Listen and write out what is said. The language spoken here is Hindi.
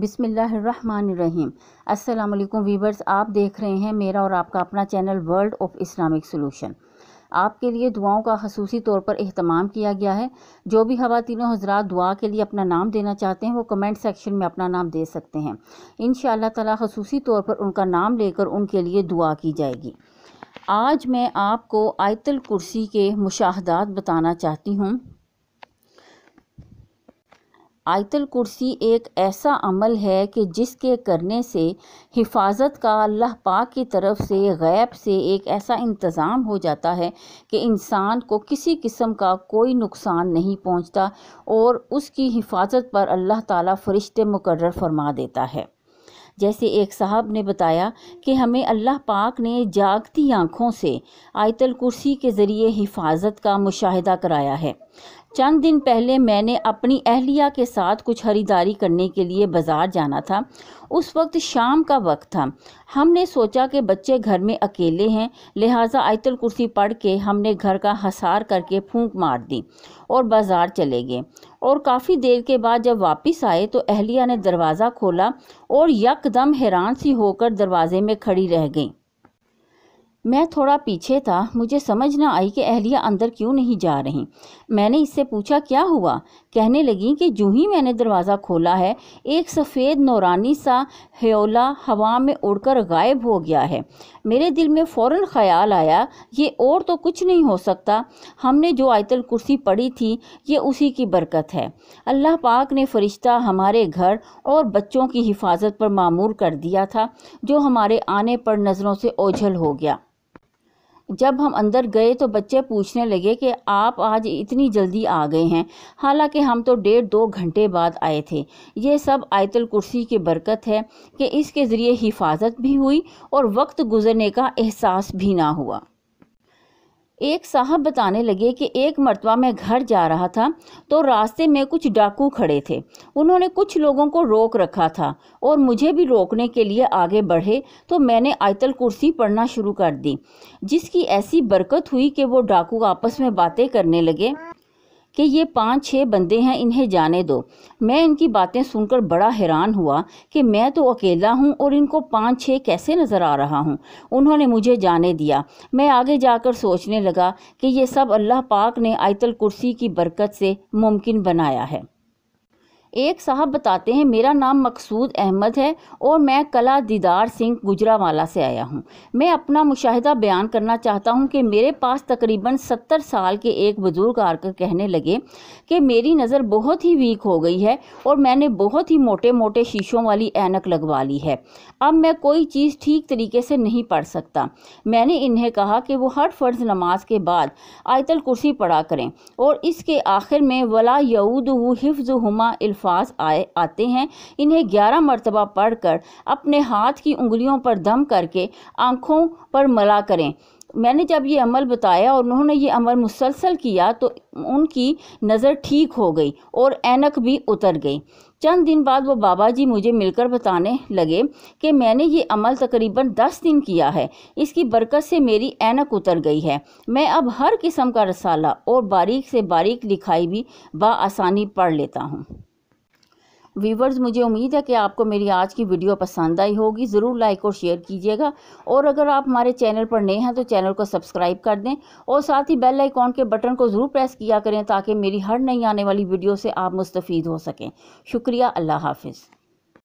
बिसमीम् अल्लाम वीवर्स आप देख रहे हैं मेरा और आपका अपना channel world of Islamic solution आपके लिए दुआओं का खसूसी तौर पर अहतमाम किया गया है जो भी खातिन हजरात दुआ के लिए अपना नाम देना चाहते हैं वो कमेंट सेक्शन में अपना नाम दे सकते हैं इन शाह खसूसी तौर पर उनका नाम लेकर उनके लिए दुआ की जाएगी आज मैं आपको आयतल कुर्सी के मुशाहदात बताना चाहती हूँ आयतल कुर्सी एक ऐसा अमल है कि जिसके करने से हिफाजत का अल्लाह पाक की तरफ से गैब से एक ऐसा इंतज़ाम हो जाता है कि इंसान को किसी किस्म का कोई नुकसान नहीं पहुंचता और उसकी हिफाजत पर अल्लाह ताला फरिश्ते मुकर्र फरमा देता है जैसे एक साहब ने बताया कि हमें अल्लाह पाक ने जागती आँखों से आयतल कुर्सी के ज़रिए हिफाजत का मुशाह कराया है चंद दिन पहले मैंने अपनी अहलिया के साथ कुछ खरीदारी करने के लिए बाज़ार जाना था उस वक्त शाम का वक्त था हमने सोचा कि बच्चे घर में अकेले हैं लिहाजा आयतल कुर्सी पढ़ के हमने घर का हसार करके फूंक मार दी और बाज़ार चले गए और काफ़ी देर के बाद जब वापस आए तो अहलिया ने दरवाज़ा खोला और यकदम हैरान सी होकर दरवाजे में खड़ी रह गई मैं थोड़ा पीछे था मुझे समझ ना आई कि अहलिया अंदर क्यों नहीं जा रही मैंने इससे पूछा क्या हुआ कहने लगी कि जूँ ही मैंने दरवाज़ा खोला है एक सफ़ेद नौरानी सा हयोला हवा में उड़कर गायब हो गया है मेरे दिल में फ़ौर ख़्याल आया ये और तो कुछ नहीं हो सकता हमने जो आयतल कुर्सी पढ़ी थी ये उसी की बरकत है अल्लाह पाक ने फरिश्ता हमारे घर और बच्चों की हिफाजत पर मामूर कर दिया था जो हमारे आने पर नज़रों से ओझल हो गया जब हम अंदर गए तो बच्चे पूछने लगे कि आप आज इतनी जल्दी आ गए हैं हालांकि हम तो डेढ़ दो घंटे बाद आए थे ये सब आयतल कुर्सी की बरकत है कि इसके ज़रिए हिफाजत भी हुई और वक्त गुजरने का एहसास भी ना हुआ एक साहब बताने लगे कि एक मरतबा मैं घर जा रहा था तो रास्ते में कुछ डाकू खड़े थे उन्होंने कुछ लोगों को रोक रखा था और मुझे भी रोकने के लिए आगे बढ़े तो मैंने आयतल कुर्सी पढ़ना शुरू कर दी जिसकी ऐसी बरकत हुई कि वो डाकू आपस में बातें करने लगे कि ये पाँच छः बंदे हैं इन्हें जाने दो मैं इनकी बातें सुनकर बड़ा हैरान हुआ कि मैं तो अकेला हूँ और इनको पाँच छः कैसे नज़र आ रहा हूँ उन्होंने मुझे जाने दिया मैं आगे जाकर सोचने लगा कि ये सब अल्लाह पाक ने आयतल कुर्सी की बरकत से मुमकिन बनाया है एक साहब बताते हैं मेरा नाम मकसूद अहमद है और मैं कला दीदार सिंह गुजरावाला से आया हूँ मैं अपना मुशाहिदा बयान करना चाहता हूँ कि मेरे पास तकरीबन सत्तर साल के एक बुज़ुर्ग आकर कहने लगे कि मेरी नज़र बहुत ही वीक हो गई है और मैंने बहुत ही मोटे मोटे शीशों वाली ऐनक लगवा ली है अब मैं कोई चीज़ ठीक तरीके से नहीं पढ़ सकता मैंने इन्हें कहा कि वह हर फ़र्ज़ नमाज के बाद आयतल कुर्सी पढ़ा करें और इसके आखिर में वला यऊद हिफ्ज़ हुमा अल्फाज आए आते हैं इन्हें ग्यारह मरतबा पढ़कर अपने हाथ की उंगलियों पर दम करके आँखों पर मला करें मैंने जब ये अमल बताया और उन्होंने ये अमल मुसलसल किया तो उनकी नज़र ठीक हो गई और ऐनक भी उतर गई चंद दिन बाद वो बाबा जी मुझे मिलकर बताने लगे कि मैंने ये अमल तकरीबन दस दिन किया है इसकी बरकत से मेरी ऐनक उतर गई है मैं अब हर किस्म का रसाला और बारीक से बारीक लिखाई भी बासानी पढ़ लेता हूँ वीवर्स मुझे उम्मीद है कि आपको मेरी आज की वीडियो पसंद आई होगी ज़रूर लाइक और शेयर कीजिएगा और अगर आप हमारे चैनल पर नए हैं तो चैनल को सब्सक्राइब कर दें और साथ ही बेल आइकॉन के बटन को ज़रूर प्रेस किया करें ताकि मेरी हर नई आने वाली वीडियो से आप मुस्तफ़ हो सकें शुक्रिया अल्लाह हाफिज़